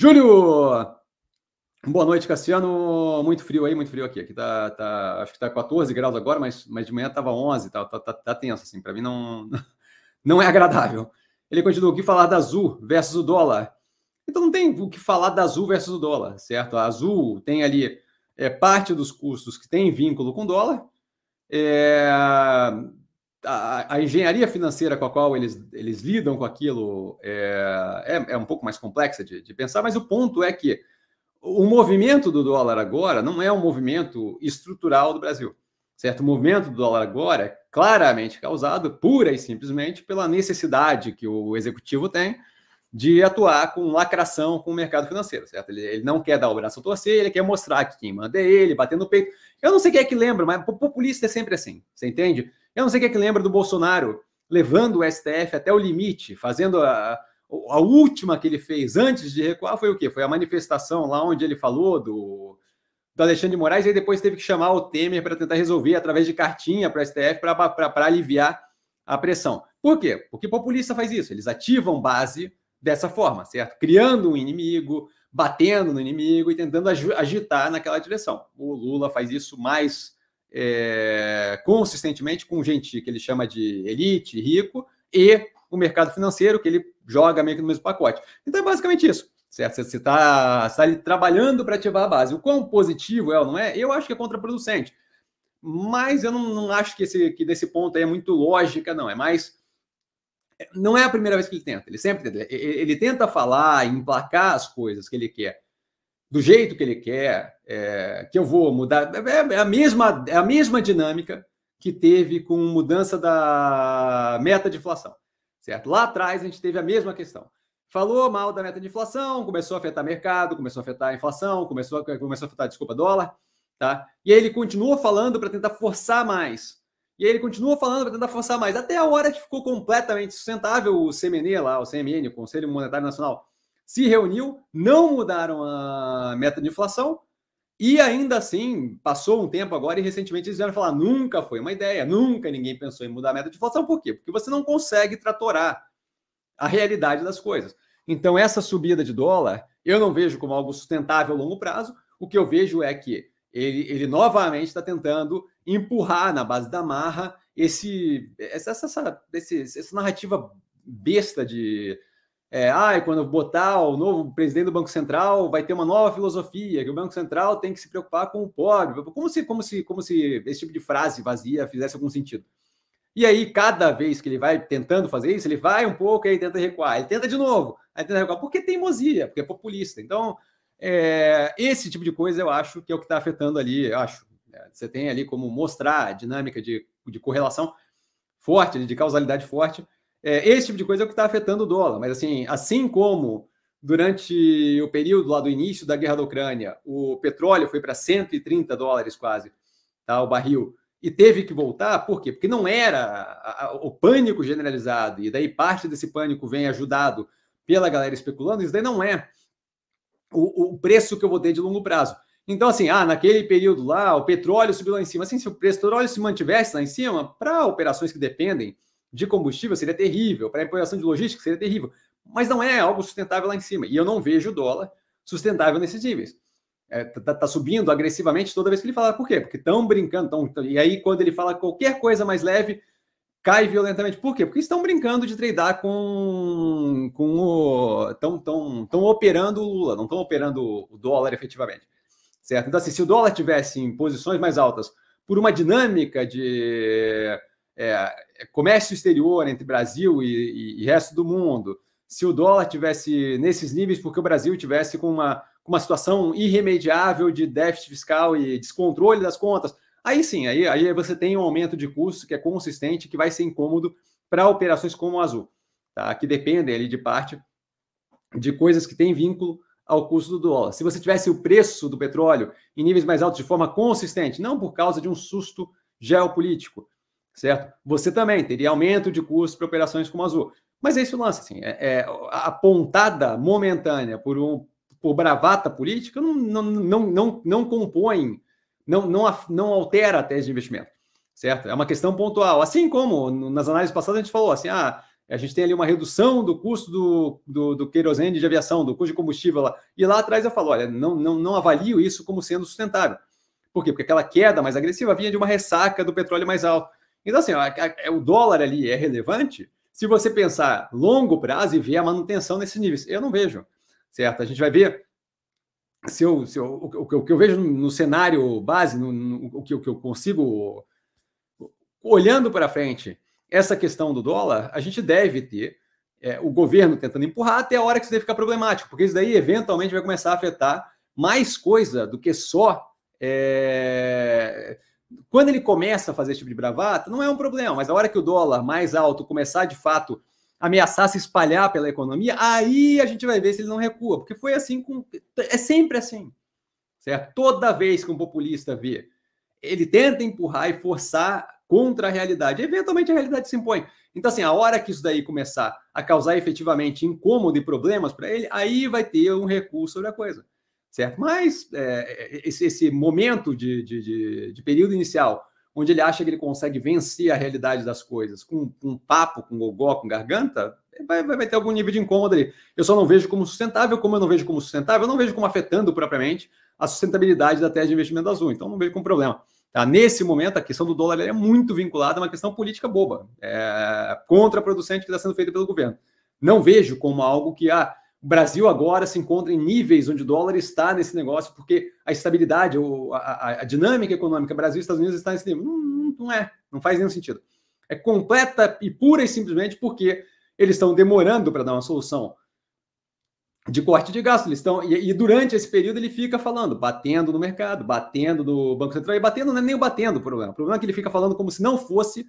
Júlio! Boa noite, Cassiano. Muito frio aí, muito frio aqui. Aqui tá, tá acho que tá 14 graus agora, mas, mas de manhã tava 11, tá, tá, tá, tá tenso, assim. Para mim não, não é agradável. Ele continua, o que falar da Azul versus o dólar? Então não tem o que falar da Azul versus o dólar, certo? A Azul tem ali é, parte dos custos que tem vínculo com dólar, é, a, a, engenharia financeira com a qual eles, eles lidam com aquilo é, é, é um pouco mais complexa de, de, pensar, mas o ponto é que o movimento do dólar agora não é um movimento estrutural do Brasil. Certo? O movimento do dólar agora é claramente causado pura e simplesmente pela necessidade que o executivo tem de atuar com lacração com o mercado financeiro, certo? Ele, ele não quer dar o braço a torcer, ele quer mostrar que quem manda é ele, batendo no peito. Eu não sei quem é que lembra, mas populista é sempre assim, você entende? Eu não sei quem é que lembra do Bolsonaro levando o STF até o limite, fazendo a, a última que ele fez antes de recuar foi o quê? Foi a manifestação lá onde ele falou do, do Alexandre de Moraes, e depois teve que chamar o Temer para tentar resolver através de cartinha para o STF para aliviar a pressão. Por quê? Porque populista faz isso, eles ativam base dessa forma, certo? Criando um inimigo, batendo no inimigo e tentando agitar naquela direção. O Lula faz isso mais é, consistentemente com gente que ele chama de elite, rico, e o mercado financeiro, que ele joga meio que no mesmo pacote. Então é basicamente isso. Certo? Você está tá, tá trabalhando para ativar a base. O quão positivo é ou não é, eu acho que é contraproducente. Mas eu não, não acho que, esse, que desse ponto aí é muito lógica, não. É mais. Não é a primeira vez que ele tenta. Ele sempre tenta. Ele, ele tenta falar, emplacar as coisas que ele quer do jeito que ele quer, é, que eu vou mudar. É, é, a mesma, é a mesma dinâmica que teve com mudança da meta de inflação, certo? Lá atrás a gente teve a mesma questão. Falou mal da meta de inflação, começou a afetar mercado, começou a afetar a inflação, começou a, começou a afetar, desculpa, dólar, tá? E aí ele continuou falando para tentar forçar mais. E aí ele continuou falando para tentar forçar mais, até a hora que ficou completamente sustentável o CMN lá, o CMN, o Conselho Monetário Nacional, se reuniu, não mudaram a meta de inflação e ainda assim passou um tempo agora e recentemente eles vieram falar: nunca foi uma ideia, nunca ninguém pensou em mudar a meta de inflação. Por quê? Porque você não consegue tratorar a realidade das coisas. Então, essa subida de dólar eu não vejo como algo sustentável a longo prazo. O que eu vejo é que ele, ele novamente está tentando empurrar na base da marra esse, essa, essa, essa, essa narrativa besta de é, ah, quando botar o novo presidente do Banco Central, vai ter uma nova filosofia, que o Banco Central tem que se preocupar com o pobre. Como se, como se, como se esse tipo de frase vazia fizesse algum sentido. E aí, cada vez que ele vai tentando fazer isso, ele vai um pouco e tenta recuar. Ele tenta de novo, aí tenta recuar, porque é teimosia, porque é populista. Então, é, esse tipo de coisa eu acho que é o que está afetando ali, eu acho. Né? Você tem ali como mostrar a dinâmica de, de correlação forte, de causalidade forte, é, esse tipo de coisa é o que está afetando o dólar. Mas assim, assim como durante o período lá do início da guerra da Ucrânia, o petróleo foi para 130 dólares quase, tá, o barril, e teve que voltar, por quê? Porque não era a, a, o pânico generalizado, e daí parte desse pânico vem ajudado pela galera especulando, isso daí não é o, o preço que eu vou ter de longo prazo. Então, assim, ah, naquele período lá, o petróleo subiu lá em cima. Assim, se o preço do petróleo se mantivesse lá em cima, para operações que dependem de combustível seria terrível, para a imposição de logística seria terrível, mas não é algo sustentável lá em cima. E eu não vejo o dólar sustentável nesses níveis. Está é, tá, tá subindo agressivamente toda vez que ele fala. Por quê? Porque estão brincando. Tão, tão, e aí, quando ele fala qualquer coisa mais leve, cai violentamente. Por quê? Porque estão brincando de tradear com, com o. Estão tão, tão operando o Lula, não estão operando o dólar efetivamente. Certo? Então, assim, se o dólar tivesse em posições mais altas por uma dinâmica de é, é, comércio exterior entre Brasil e, e, e, resto do mundo, se o dólar tivesse nesses níveis, porque o Brasil tivesse com uma, com uma situação irremediável de déficit fiscal e descontrole das contas, aí sim, aí, aí você tem um aumento de custo que é consistente, que vai ser incômodo para operações como o Azul, tá? que dependem ali de parte de coisas que têm vínculo ao custo do dólar. Se você tivesse o preço do petróleo em níveis mais altos de forma consistente, não por causa de um susto geopolítico, certo? Você também teria aumento de custo para operações como a Azul. Mas é esse o lance, assim, é, é a pontada momentânea por, um, por bravata política não, não, não, não, não compõe, não, não, não altera a tese de investimento, certo? É uma questão pontual. Assim como nas análises passadas a gente falou, assim, ah, a gente tem ali uma redução do custo do, do, do querosene de aviação, do custo de combustível lá. E lá atrás eu falo, olha, não, não, não avalio isso como sendo sustentável. Por quê? Porque aquela queda mais agressiva vinha de uma ressaca do petróleo mais alto. Então, assim, é, o dólar ali é relevante se você pensar longo prazo e ver a manutenção nesses níveis. Eu não vejo, certo? A gente vai ver se eu, se eu, o, o que eu vejo no cenário base, no, no, o, que, o que eu consigo olhando para frente, essa questão do dólar, a gente deve ter é, o governo tentando empurrar até a hora que isso deve ficar problemático, porque isso daí eventualmente vai começar a afetar mais coisa do que só é, quando ele começa a fazer esse tipo de bravata, não é um problema, mas a hora que o dólar mais alto começar de fato a ameaçar se espalhar pela economia, aí a gente vai ver se ele não recua, porque foi assim com é sempre assim. Certo? Toda vez que um populista vê, ele tenta empurrar e forçar contra a realidade. Eventualmente a realidade se impõe. Então assim, a hora que isso daí começar a causar efetivamente incômodo e problemas para ele, aí vai ter um recurso sobre a coisa certo? Mas é, é, esse, esse, momento de, de, de, período inicial, onde ele acha que ele consegue vencer a realidade das coisas com, com um papo, com gogó, com garganta, vai, vai, vai, ter algum nível de incômodo ali. Eu só não vejo como sustentável, como eu não vejo como sustentável, eu não vejo como afetando propriamente a sustentabilidade da tese de investimento azul, então não vejo como problema. Tá? Nesse momento, a questão do dólar é muito vinculada a uma questão política boba, é, contraproducente que está sendo feita pelo governo. Não vejo como algo que ah, o Brasil agora se encontra em níveis onde o dólar está nesse negócio, porque a estabilidade, ou a, a, a dinâmica econômica Brasil e Estados Unidos está nesse nível. Não, não, não é, não faz nenhum sentido. É completa e pura e simplesmente porque eles estão demorando para dar uma solução de corte de gasto. Eles estão, e, e, durante esse período ele fica falando, batendo no mercado, batendo no Banco Central e batendo, não é nem o batendo o problema. O problema é que ele fica falando como se não fosse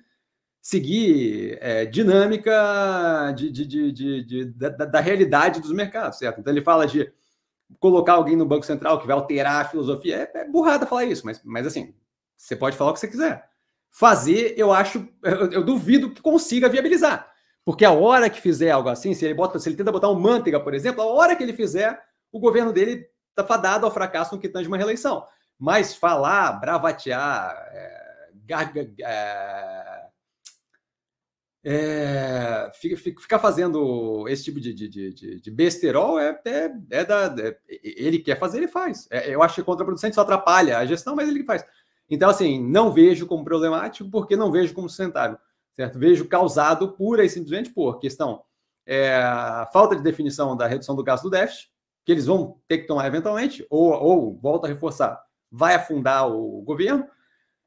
seguir é, dinâmica de, de, de, da, da, realidade dos mercados, certo? Então ele fala de colocar alguém no Banco Central que vai alterar a filosofia. É, é burrada falar isso, mas, mas assim, você pode falar o que você quiser. Fazer, eu acho, eu, eu duvido que consiga viabilizar. Porque a hora que fizer algo assim, se ele, bota, se ele tenta botar um manteiga, por exemplo, a hora que ele fizer, o governo dele está fadado ao fracasso no que tange uma reeleição. Mas falar, bravatear, é, garga, é, é, ficar fazendo esse tipo de, de, de, de besterol é, é, é da. É, ele quer fazer, ele faz. É, eu acho que contraproducente só atrapalha a gestão, mas ele faz. Então, assim, não vejo como problemático, porque não vejo como sustentável. Certo? Vejo causado pura e simplesmente por questão é, falta de definição da redução do gasto do déficit, que eles vão ter que tomar eventualmente, ou, ou volta a reforçar, vai afundar o governo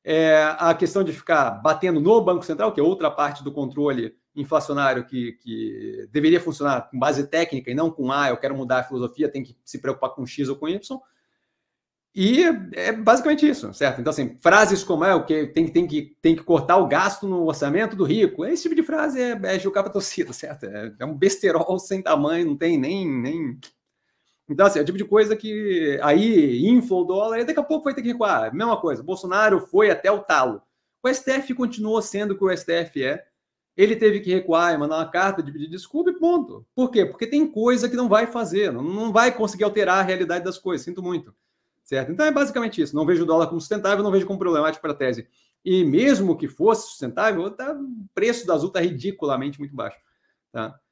é, a questão de ficar batendo no Banco Central, que é outra parte do controle inflacionário que, que deveria funcionar com base técnica e não com ah, eu quero mudar a filosofia, tem que se preocupar com X ou com Y. E é basicamente isso, certo? Então, assim, frases como é o que tem, tem, que, tem que cortar o gasto no orçamento do rico. Esse tipo de frase é, é jogar para torcida, certo? É, é, um besterol sem tamanho, não tem nem, nem então, assim, é o tipo de coisa que aí infla o dólar e daqui a pouco vai ter que recuar. Mesma coisa, Bolsonaro foi até o talo. O STF continuou sendo o que o STF é. Ele teve que recuar e mandar uma carta de pedir desculpa e ponto. Por quê? Porque tem coisa que não vai fazer, não vai conseguir alterar a realidade das coisas. Sinto muito. Certo? Então é basicamente isso. Não vejo o dólar como sustentável, não vejo como problemático para a tese. E mesmo que fosse sustentável, tá, o preço da azul está ridiculamente muito baixo. Tá?